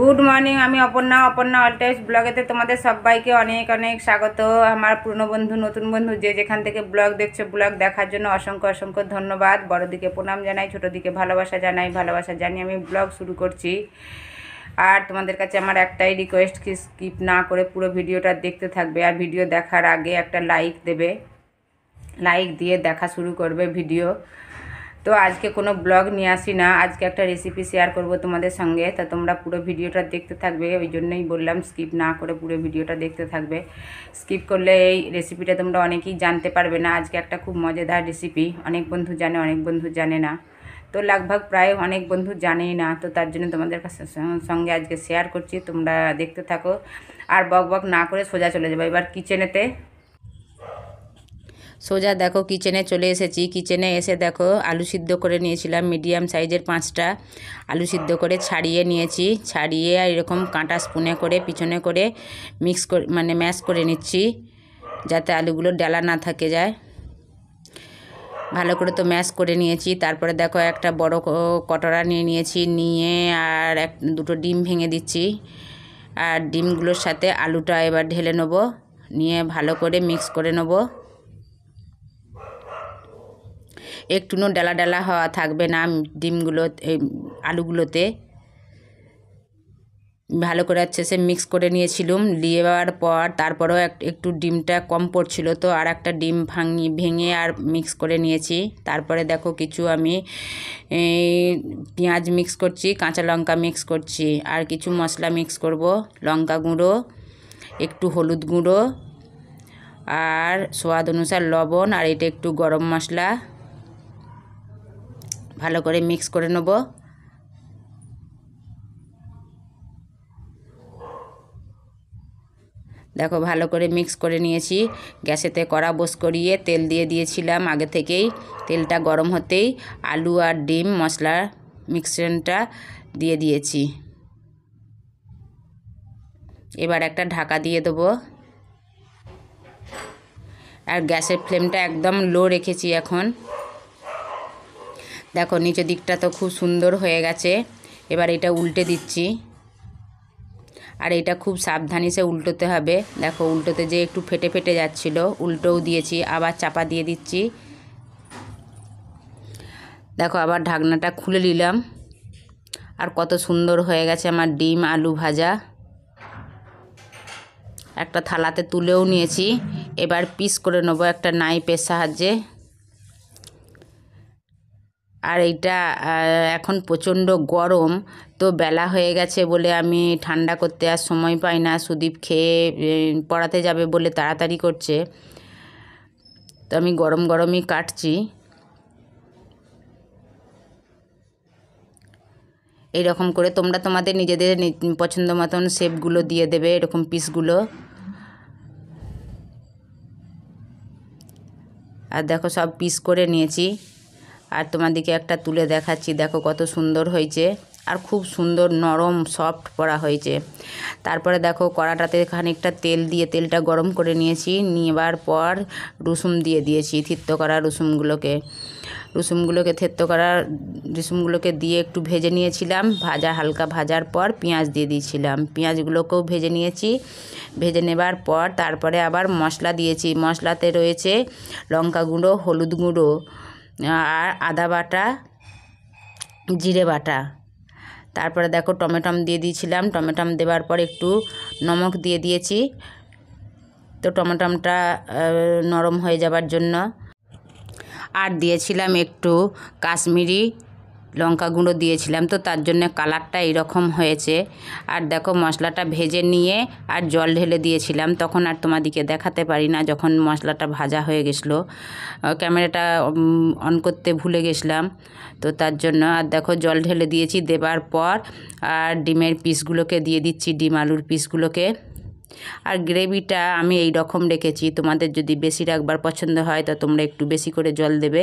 good morning আমি অপর্ণা অপর্ণা অলটাইস ব্লগেতে তোমাদের সবাইকে অনেক অনেক স্বাগত আমার পুরনো বন্ধু নতুন বন্ধু যে যেখান থেকে ব্লগ দেখছে ব্লগ দেখার জন্য অসংখ্য অসংখ্য ধন্যবাদ বড়দিকে প্রণাম জানাই ছোটোদিকে ভালোবাসা জানাই ভালোবাসা জানিয়ে আমি ব্লগ শুরু করছি আর তোমাদের কাছে আমার একটাই রিকোয়েস্ট কি স্কিপ না করে পুরো ভিডিওটা দেখতে থাকবে আর ভিডিও দেখার আগে একটা লাইক দেবে লাইক দিয়ে দেখা শুরু করবে ভিডিও তো আজকে কোনো ব্লগ নিয়ে আসি না আজকে একটা রেসিপি শেয়ার করব তোমাদের সঙ্গে তা তোমরা পুরো ভিডিওটা দেখতে থাকবে ওই জন্যই বললাম স্কিপ না করে পুরো ভিডিওটা দেখতে থাকবে স্কিপ করলে এই রেসিপিটা তোমরা অনেকেই জানতে পারবে না আজকে একটা খুব মজাদার রেসিপি অনেক বন্ধু জানে অনেক বন্ধু জানে না তো লাগভাগ প্রায় অনেক বন্ধু জানেই না তো তার জন্য তোমাদের কাছে সঙ্গে আজকে শেয়ার করছি তোমরা দেখতে থাকো আর বক বক না করে সোজা চলে যাবে এবার কিচেনেতে সোজা দেখো কিচেনে চলে এসেছি কিচেনে এসে দেখো আলু সিদ্ধ করে নিয়েছিলাম মিডিয়াম সাইজের পাঁচটা আলু সিদ্ধ করে ছাড়িয়ে নিয়েছি ছাড়িয়ে আর এরকম কাঁটা স্পুনে করে পিছনে করে মিক্স করে মানে ম্যাশ করে নিচ্ছি যাতে আলুগুলো ডালা না থাকে যায় ভালো করে তো ম্যাশ করে নিয়েছি তারপরে দেখো একটা বড় কটরা নিয়ে নিয়েছি নিয়ে আর এক দুটো ডিম ভেঙে দিচ্ছি আর ডিমগুলোর সাথে আলুটা এবার ঢেলে নেবো নিয়ে ভালো করে মিক্স করে নেবো নো ডালা ডালা হওয়া থাকবে না ডিমগুলো এই আলুগুলোতে ভালো করে হচ্ছে সে মিক্স করে নিয়েছিলাম নেওয়ার পর তারপরেও একটু ডিমটা কম পড়ছিল তো আর একটা ডিম ভাঙি ভেঙে আর মিক্স করে নিয়েছি তারপরে দেখো কিছু আমি পেঁয়াজ মিক্স করছি কাঁচা লঙ্কা মিক্স করছি আর কিছু মশলা মিক্স করব লঙ্কা গুঁড়ো একটু হলুদ গুঁড়ো আর স্বাদ অনুসার লবণ আর এটা একটু গরম মশলা ভালো করে মিক্স করে নেব দেখো ভালো করে মিক্স করে নিয়েছি গ্যাসেতে কড়া বস করিয়ে তেল দিয়ে দিয়েছিলাম আগে থেকেই তেলটা গরম হতেই আলু আর ডিম মশলা মিক্সচারটা দিয়ে দিয়েছি এবার একটা ঢাকা দিয়ে দেবো আর গ্যাসের ফ্লেমটা একদম লো রেখেছি এখন দেখো নিচের দিকটা তো খুব সুন্দর হয়ে গেছে এবার এটা উল্টে দিচ্ছি আর এটা খুব সাবধানে সে উল্টোতে হবে দেখো উল্টোতে যে একটু ফেটে ফেটে যাচ্ছিল উল্টোও দিয়েছি আবার চাপা দিয়ে দিচ্ছি দেখো আবার ঢাকনাটা খুলে নিলাম আর কত সুন্দর হয়ে গেছে আমার ডিম আলু ভাজা একটা থালাতে তুলেও নিয়েছি এবার পিস করে নেবো একটা নাইপের সাহায্যে আর এইটা এখন প্রচণ্ড গরম তো বেলা হয়ে গেছে বলে আমি ঠান্ডা করতে আর সময় পাই না সুদীপ খেয়ে পড়াতে যাবে বলে তাড়াতাড়ি করছে তো আমি গরম গরমই কাটছি রকম করে তোমরা তোমাদের নিজেদের পছন্দ মতন শেপগুলো দিয়ে দেবে এরকম পিসগুলো আর দেখো সব পিস করে নিয়েছি আর তোমাদেরকে একটা তুলে দেখাচ্ছি দেখো কত সুন্দর হয়েছে আর খুব সুন্দর নরম সফট করা হয়েছে তারপরে দেখো কড়াটাতে খানিকটা তেল দিয়ে তেলটা গরম করে নিয়েছি নেবার পর রসুন দিয়ে দিয়েছি থিত্ত করা রসুনগুলোকে রসুনগুলোকে থেত্ত করা রসুনগুলোকে দিয়ে একটু ভেজে নিয়েছিলাম ভাজা হালকা ভাজার পর পেঁয়াজ দিয়ে দিয়েছিলাম পেঁয়াজগুলোকেও ভেজে নিয়েছি ভেজে নেবার পর তারপরে আবার মশলা দিয়েছি মশলাতে রয়েছে লঙ্কা গুঁড়ো হলুদ গুঁড়ো আর আদা বাটা জিরে বাটা তারপরে দেখো টমেটম দিয়ে দিয়েছিলাম টমেটম দেওয়ার পর একটু নমক দিয়ে দিয়েছি তো টমেটমটা নরম হয়ে যাবার জন্য আর দিয়েছিলাম একটু কাশ্মীরি লঙ্কা গুঁড়ো দিয়েছিলাম তো তার জন্য কালারটা এরকম হয়েছে আর দেখো মশলাটা ভেজে নিয়ে আর জল ঢেলে দিয়েছিলাম তখন আর তোমাদিকে দেখাতে পারি না যখন মশলাটা ভাজা হয়ে গেছিলো ক্যামেরাটা অন করতে ভুলে গেছিলাম তো তার জন্য আর দেখো জল ঢেলে দিয়েছি দেবার পর আর ডিমের পিসগুলোকে দিয়ে দিচ্ছি ডিম আলুর পিসগুলোকে আর গ্রেভিটা আমি এই রকম রেখেছি তোমাদের যদি বেশি রাখবার পছন্দ হয় তো তোমরা একটু বেশি করে জল দেবে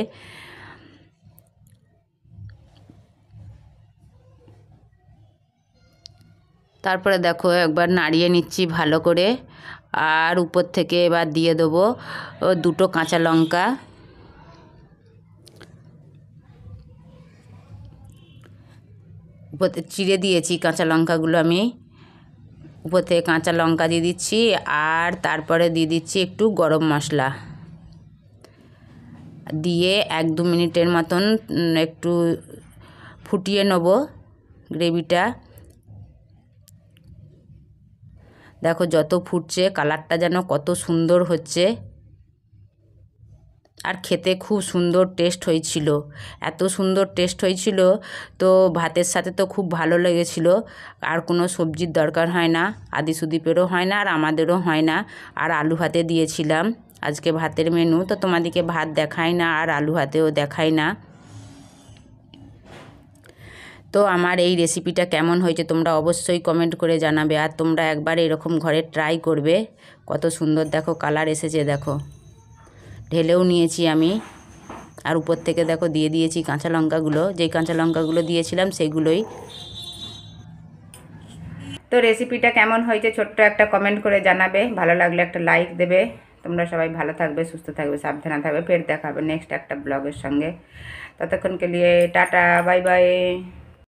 তারপরে দেখো একবার নাড়িয়ে নিচ্ছি ভালো করে আর উপর থেকে এবার দিয়ে দেবো দুটো কাঁচা লঙ্কা উপর চিড়ে দিয়েছি কাঁচা লঙ্কাগুলো আমি উপর থেকে কাঁচা লঙ্কা দিয়ে দিচ্ছি আর তারপরে দিয়ে দিচ্ছি একটু গরম মশলা দিয়ে এক দু মিনিটের মতন একটু ফুটিয়ে নেব গ্রেভিটা দেখো যত ফুটছে কালারটা যেন কত সুন্দর হচ্ছে আর খেতে খুব সুন্দর টেস্ট হয়েছিল এত সুন্দর টেস্ট হয়েছিল তো ভাতের সাথে তো খুব ভালো লেগেছিল আর কোনো সবজির দরকার হয় না আদি সুদীপেরও হয় না আর আমাদেরও হয় না আর আলু ভাতে দিয়েছিলাম আজকে ভাতের মেনু তো তোমাদেরকে ভাত দেখায় না আর আলু ভাতেও দেখায় না তো আমার এই রেসিপিটা কেমন হয়েছে তোমরা অবশ্যই কমেন্ট করে জানাবে আর তোমরা একবার এরকম ঘরে ট্রাই করবে কত সুন্দর দেখো কালার এসেছে দেখো ঢেলেও নিয়েছি আমি আর উপর থেকে দেখো দিয়ে দিয়েছি কাঁচা লঙ্কাগুলো যেই কাঁচা লঙ্কাগুলো দিয়েছিলাম সেগুলোই তো রেসিপিটা কেমন হয়েছে ছোট্ট একটা কমেন্ট করে জানাবে ভালো লাগলে একটা লাইক দেবে তোমরা সবাই ভালো থাকবে সুস্থ থাকবে সাবধানে থাকবে ফের দেখাবে নেক্সট একটা ব্লগের সঙ্গে ততক্ষণকে নিয়ে টাটা বাই বাই